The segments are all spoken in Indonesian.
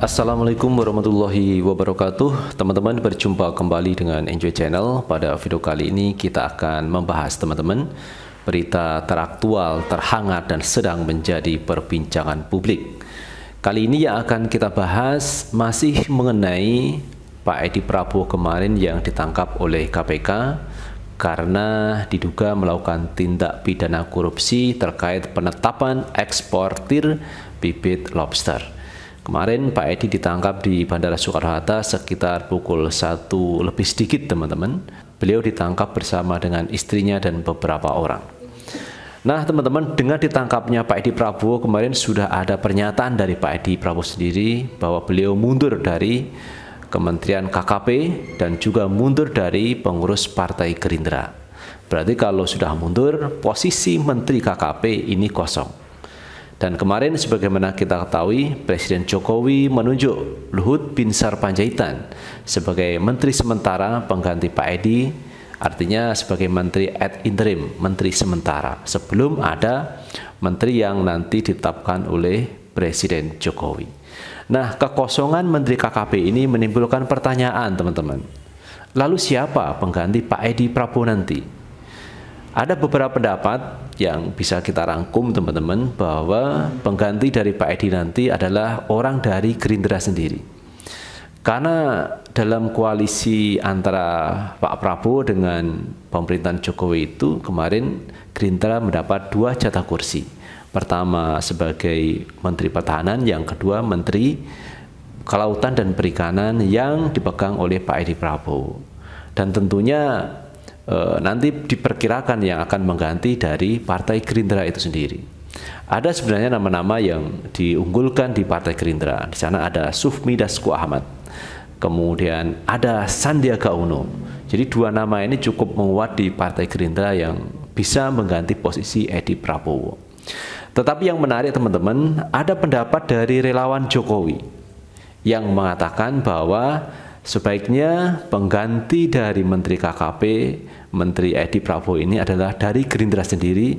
Assalamualaikum warahmatullahi wabarakatuh Teman-teman berjumpa kembali dengan Enjoy Channel Pada video kali ini kita akan membahas teman-teman Berita teraktual, terhangat dan sedang menjadi perbincangan publik Kali ini yang akan kita bahas masih mengenai Pak Edi Prabowo kemarin yang ditangkap oleh KPK karena diduga melakukan tindak pidana korupsi terkait penetapan eksportir bibit lobster. Kemarin Pak Edi ditangkap di Bandara Soekarno-Hatta sekitar pukul satu lebih sedikit teman-teman. Beliau ditangkap bersama dengan istrinya dan beberapa orang. Nah teman-teman dengan ditangkapnya Pak Edi Prabowo kemarin sudah ada pernyataan dari Pak Edi Prabowo sendiri bahwa beliau mundur dari Kementerian KKP dan juga mundur dari pengurus Partai Gerindra. Berarti kalau sudah mundur, posisi Menteri KKP ini kosong. Dan kemarin sebagaimana kita ketahui, Presiden Jokowi menunjuk Luhut Binsar Panjaitan sebagai menteri sementara pengganti Pak Edi, artinya sebagai menteri ad interim, menteri sementara sebelum ada menteri yang nanti ditetapkan oleh Presiden Jokowi. Nah, kekosongan menteri KKP ini menimbulkan pertanyaan, teman-teman. Lalu siapa pengganti Pak Edi Prabowo nanti? Ada beberapa pendapat yang bisa kita rangkum teman-teman bahwa pengganti dari Pak Edi nanti adalah orang dari Gerindra sendiri karena dalam koalisi antara Pak Prabowo dengan pemerintahan Jokowi itu kemarin Gerindra mendapat dua jatah kursi. Pertama sebagai Menteri Pertahanan, yang kedua Menteri Kelautan dan Perikanan yang dipegang oleh Pak Edi Prabowo. Dan tentunya e, nanti diperkirakan yang akan mengganti dari Partai Gerindra itu sendiri. Ada sebenarnya nama-nama yang diunggulkan di Partai Gerindra. Di sana ada Sufmi Dasko Ahmad. Kemudian ada Sandiaga Uno. Jadi dua nama ini cukup menguat di Partai Gerindra yang bisa mengganti posisi Edi Prabowo. Tetapi yang menarik teman-teman, ada pendapat dari relawan Jokowi yang mengatakan bahwa Sebaiknya pengganti dari Menteri KKP, Menteri Edi Prabowo ini adalah dari Gerindra sendiri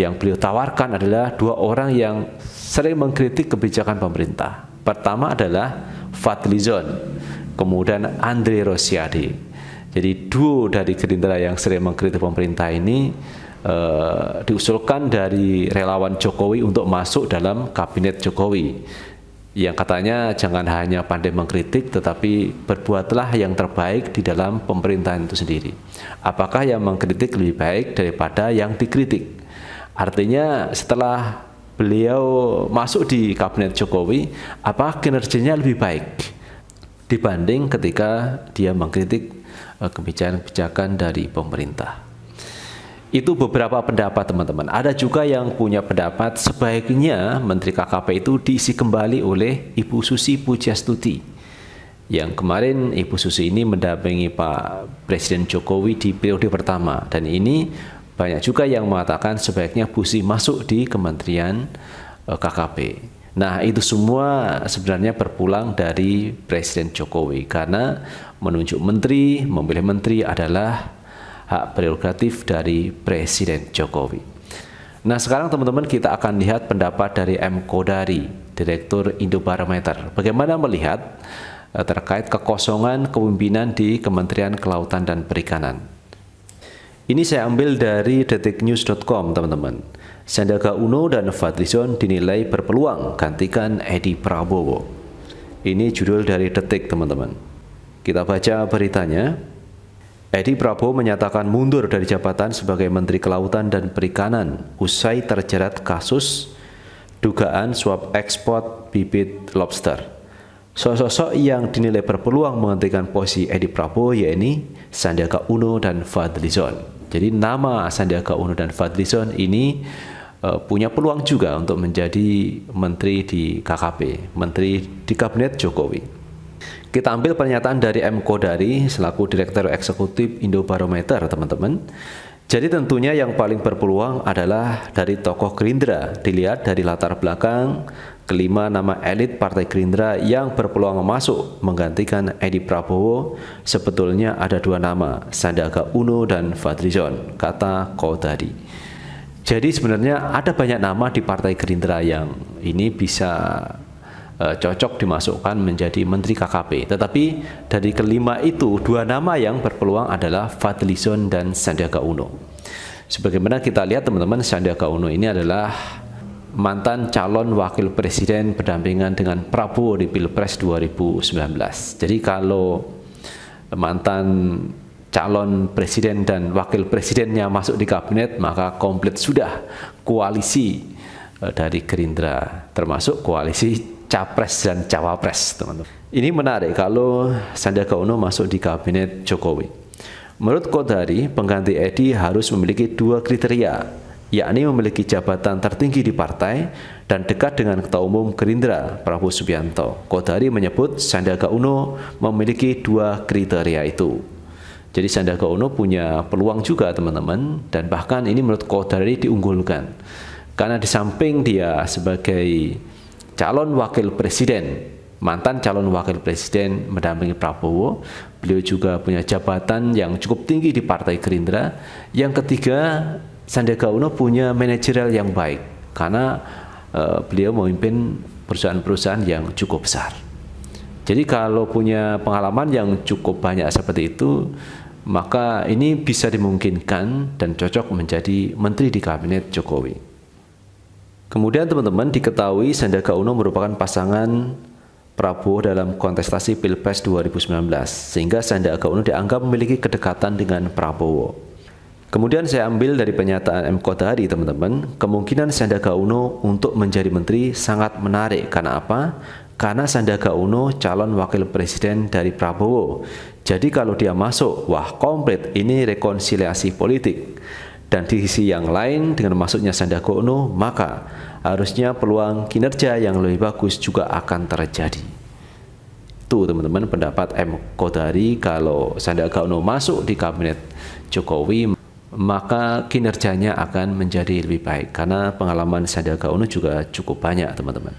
yang beliau tawarkan adalah dua orang yang sering mengkritik kebijakan pemerintah. Pertama adalah Fadlizon, kemudian Andre Rosiade. Jadi duo dari Gerindra yang sering mengkritik pemerintah ini eh, diusulkan dari relawan Jokowi untuk masuk dalam kabinet Jokowi yang katanya jangan hanya pandai mengkritik tetapi berbuatlah yang terbaik di dalam pemerintahan itu sendiri. Apakah yang mengkritik lebih baik daripada yang dikritik? Artinya setelah beliau masuk di kabinet Jokowi, apa kinerjanya lebih baik dibanding ketika dia mengkritik eh, kebijakan-kebijakan dari pemerintah? itu beberapa pendapat teman-teman. Ada juga yang punya pendapat sebaiknya Menteri KKP itu diisi kembali oleh Ibu Susi Pujastuti. Yang kemarin Ibu Susi ini mendampingi Pak Presiden Jokowi di periode pertama dan ini banyak juga yang mengatakan sebaiknya Busi masuk di Kementerian e, KKP. Nah, itu semua sebenarnya berpulang dari Presiden Jokowi karena menunjuk menteri, memilih menteri adalah hak prerogatif dari Presiden Jokowi. Nah sekarang teman-teman kita akan lihat pendapat dari M. Kodari, Direktur Indobarometer. Bagaimana melihat eh, terkait kekosongan kepemimpinan di Kementerian Kelautan dan Perikanan. Ini saya ambil dari detiknews.com teman-teman. Sandiaga Uno dan Fadlizon dinilai berpeluang gantikan Edi Prabowo. Ini judul dari detik teman-teman. Kita baca beritanya. Edi Prabowo menyatakan mundur dari jabatan sebagai Menteri Kelautan dan Perikanan usai terjerat kasus dugaan suap ekspor bibit lobster. Sosok-sosok yang dinilai berpeluang menghentikan posisi Edi Prabowo yaitu Sandiaga Uno dan Fadlizon. Jadi nama Sandiaga Uno dan Fadlizon ini uh, punya peluang juga untuk menjadi menteri di KKP, menteri di kabinet Jokowi. Kita ambil pernyataan dari M. Kodari selaku Direktur Eksekutif Indobarometer, teman-teman. Jadi tentunya yang paling berpeluang adalah dari tokoh Gerindra, dilihat dari latar belakang kelima nama elit Partai Gerindra yang berpeluang masuk menggantikan Edi Prabowo sebetulnya ada dua nama, Sandiaga Uno dan Fadlizon, kata Kodari. Jadi sebenarnya ada banyak nama di Partai Gerindra yang ini bisa Eh, cocok dimasukkan menjadi menteri KKP. Tetapi dari kelima itu dua nama yang berpeluang adalah Fadlizon dan Sandiaga Uno. Sebagaimana kita lihat teman-teman Sandiaga Uno ini adalah mantan calon wakil presiden berdampingan dengan Prabowo di Pilpres 2019. Jadi kalau mantan calon presiden dan wakil presidennya masuk di kabinet maka komplit sudah koalisi eh, dari Gerindra termasuk koalisi capres dan cawapres, teman-teman. Ini menarik kalau Sandiaga Uno masuk di kabinet Jokowi. Menurut Kodari, pengganti Edi harus memiliki dua kriteria, yakni memiliki jabatan tertinggi di partai dan dekat dengan Ketua Umum Gerindra Prabowo Subianto. Kodari menyebut Sandiaga Uno memiliki dua kriteria itu. Jadi Sandiaga Uno punya peluang juga teman-teman dan bahkan ini menurut Kodari diunggulkan. Karena di samping dia sebagai calon wakil presiden mantan calon wakil presiden mendampingi Prabowo. Beliau juga punya jabatan yang cukup tinggi di Partai Gerindra. Yang ketiga, Sandiaga Uno punya manajerial yang baik karena uh, beliau memimpin perusahaan-perusahaan yang cukup besar. Jadi kalau punya pengalaman yang cukup banyak seperti itu, maka ini bisa dimungkinkan dan cocok menjadi menteri di kabinet Jokowi. Kemudian teman-teman diketahui Sandiaga Uno merupakan pasangan Prabowo dalam kontestasi Pilpres 2019 sehingga Sandiaga Uno dianggap memiliki kedekatan dengan Prabowo. Kemudian saya ambil dari pernyataan M. Kodari teman-teman, kemungkinan Sandiaga Uno untuk menjadi menteri sangat menarik karena apa? Karena Sandiaga Uno calon wakil presiden dari Prabowo. Jadi kalau dia masuk, wah komplit ini rekonsiliasi politik. Dan di sisi yang lain, dengan masuknya Sandiaga Uno, maka harusnya peluang kinerja yang lebih bagus juga akan terjadi. Itu teman-teman pendapat M. Kodari kalau Sandiaga Uno masuk di kabinet Jokowi, maka kinerjanya akan menjadi lebih baik karena pengalaman Sandiaga Uno juga cukup banyak teman-teman.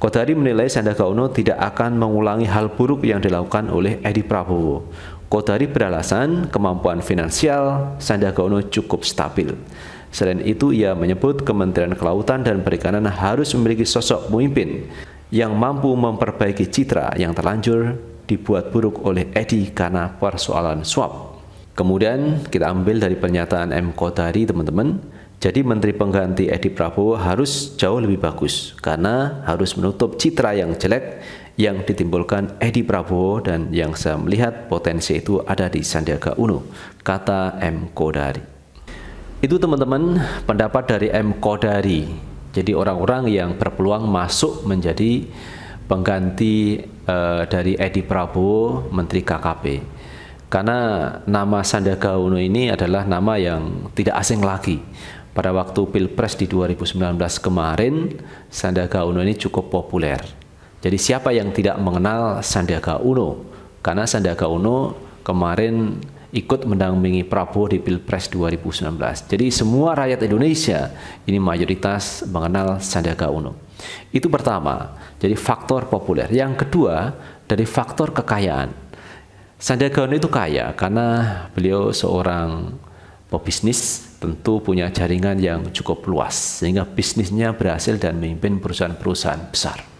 Kodari menilai Sandiaga Uno tidak akan mengulangi hal buruk yang dilakukan oleh Edi Prabowo. Kodari beralasan kemampuan finansial Sandiaga Uno cukup stabil. Selain itu, ia menyebut Kementerian Kelautan dan Perikanan harus memiliki sosok pemimpin yang mampu memperbaiki citra yang terlanjur dibuat buruk oleh Edi karena persoalan suap. Kemudian kita ambil dari pernyataan M. Kodari teman-teman, jadi menteri pengganti Edi Prabowo harus jauh lebih bagus karena harus menutup citra yang jelek yang ditimbulkan Edi Prabowo dan yang saya melihat potensi itu ada di Sandiaga Uno, kata M. Kodari. Itu teman-teman pendapat dari M. Kodari. Jadi orang-orang yang berpeluang masuk menjadi pengganti eh, dari Edi Prabowo, Menteri KKP. Karena nama Sandiaga Uno ini adalah nama yang tidak asing lagi pada waktu Pilpres di 2019 kemarin, Sandiaga Uno ini cukup populer. Jadi siapa yang tidak mengenal Sandiaga Uno? Karena Sandiaga Uno kemarin ikut mendampingi Prabowo di Pilpres 2019. Jadi semua rakyat Indonesia ini mayoritas mengenal Sandiaga Uno. Itu pertama, jadi faktor populer. Yang kedua, dari faktor kekayaan. Sandiaga Uno itu kaya karena beliau seorang pebisnis tentu punya jaringan yang cukup luas sehingga bisnisnya berhasil dan memimpin perusahaan-perusahaan besar.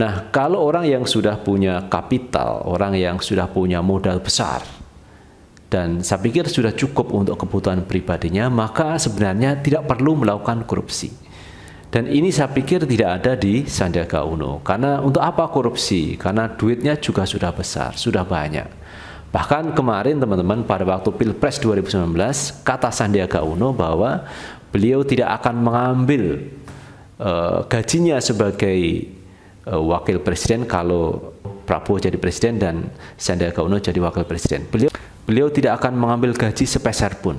Nah, kalau orang yang sudah punya kapital, orang yang sudah punya modal besar, dan saya pikir sudah cukup untuk kebutuhan pribadinya, maka sebenarnya tidak perlu melakukan korupsi. Dan ini saya pikir tidak ada di Sandiaga Uno. Karena untuk apa korupsi? Karena duitnya juga sudah besar, sudah banyak. Bahkan kemarin teman-teman pada waktu Pilpres 2019, kata Sandiaga Uno bahwa beliau tidak akan mengambil uh, gajinya sebagai uh, wakil presiden kalau Prabowo jadi presiden dan Sandiaga Uno jadi wakil presiden. Beliau beliau tidak akan mengambil gaji sepeser pun.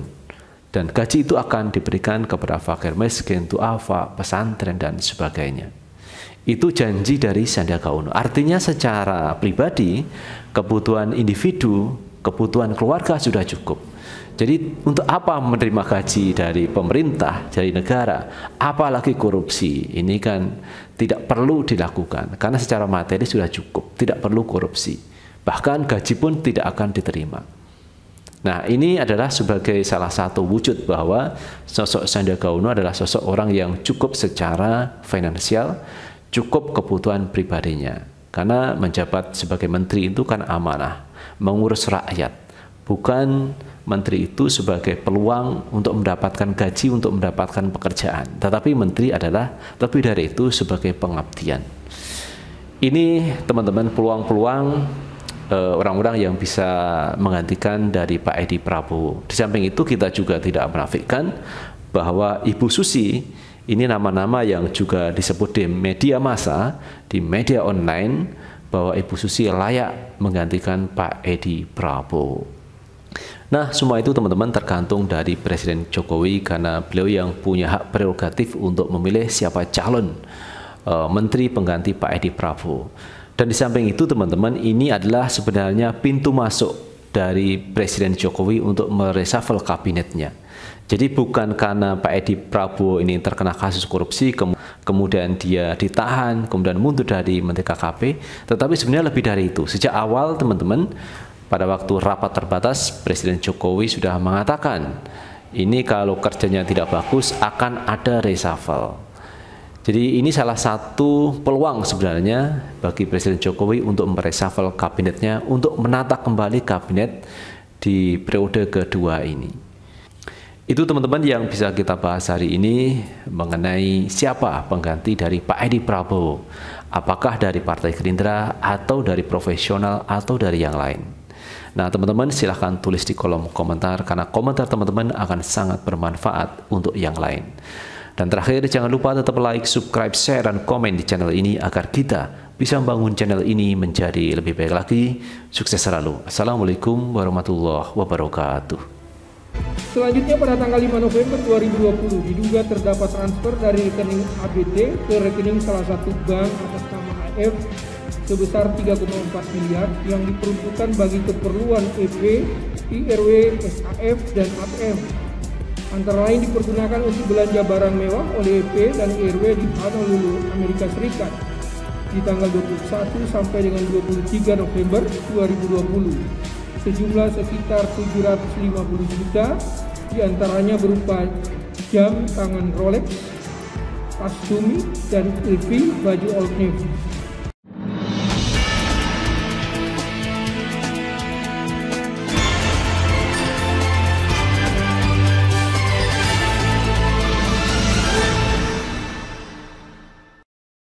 Dan gaji itu akan diberikan kepada fakir miskin, tuafa, pesantren dan sebagainya. Itu janji dari Sandiaga Uno. Artinya secara pribadi kebutuhan individu, kebutuhan keluarga sudah cukup jadi untuk apa menerima gaji dari pemerintah, dari negara, apalagi korupsi. Ini kan tidak perlu dilakukan karena secara materi sudah cukup, tidak perlu korupsi. Bahkan gaji pun tidak akan diterima. Nah, ini adalah sebagai salah satu wujud bahwa sosok Sandiaga Uno adalah sosok orang yang cukup secara finansial, cukup kebutuhan pribadinya. Karena menjabat sebagai menteri itu kan amanah, mengurus rakyat, bukan menteri itu sebagai peluang untuk mendapatkan gaji, untuk mendapatkan pekerjaan. Tetapi menteri adalah lebih dari itu sebagai pengabdian. Ini teman-teman peluang-peluang eh, orang-orang yang bisa menggantikan dari Pak Edi Prabowo. Di samping itu kita juga tidak menafikan bahwa Ibu Susi ini nama-nama yang juga disebut di media massa, di media online bahwa Ibu Susi layak menggantikan Pak Edi Prabowo. Nah, semua itu teman-teman tergantung dari Presiden Jokowi karena beliau yang punya hak prerogatif untuk memilih siapa calon uh, menteri pengganti Pak Edi Prabowo. Dan di samping itu teman-teman, ini adalah sebenarnya pintu masuk dari Presiden Jokowi untuk meresafel kabinetnya. Jadi bukan karena Pak Edi Prabowo ini terkena kasus korupsi, kemudian dia ditahan, kemudian mundur dari Menteri KKP, tetapi sebenarnya lebih dari itu. Sejak awal teman-teman, pada waktu rapat terbatas, Presiden Jokowi sudah mengatakan, ini kalau kerjanya tidak bagus akan ada reshuffle. Jadi ini salah satu peluang sebenarnya bagi Presiden Jokowi untuk meresafel kabinetnya untuk menata kembali kabinet di periode kedua ini. Itu teman-teman yang bisa kita bahas hari ini mengenai siapa pengganti dari Pak Edi Prabowo. Apakah dari Partai Gerindra atau dari profesional atau dari yang lain. Nah, teman-teman silahkan tulis di kolom komentar karena komentar teman-teman akan sangat bermanfaat untuk yang lain. Dan terakhir, jangan lupa tetap like, subscribe, share, dan komen di channel ini agar kita bisa membangun channel ini menjadi lebih baik lagi. Sukses selalu. Assalamualaikum warahmatullahi wabarakatuh. Selanjutnya pada tanggal 5 November 2020 diduga terdapat transfer dari rekening ABT ke rekening salah satu bank atas nama AF sebesar 3,4 miliar yang diperuntukkan bagi keperluan EP, IRW, SAF, dan APM. Antara lain dipergunakan untuk belanja barang mewah oleh EP dan IRW di Honolulu, Amerika Serikat di tanggal 21 sampai dengan 23 November 2020. Sejumlah sekitar 750 juta diantaranya berupa jam tangan Rolex, tas dan earring baju Old Navy.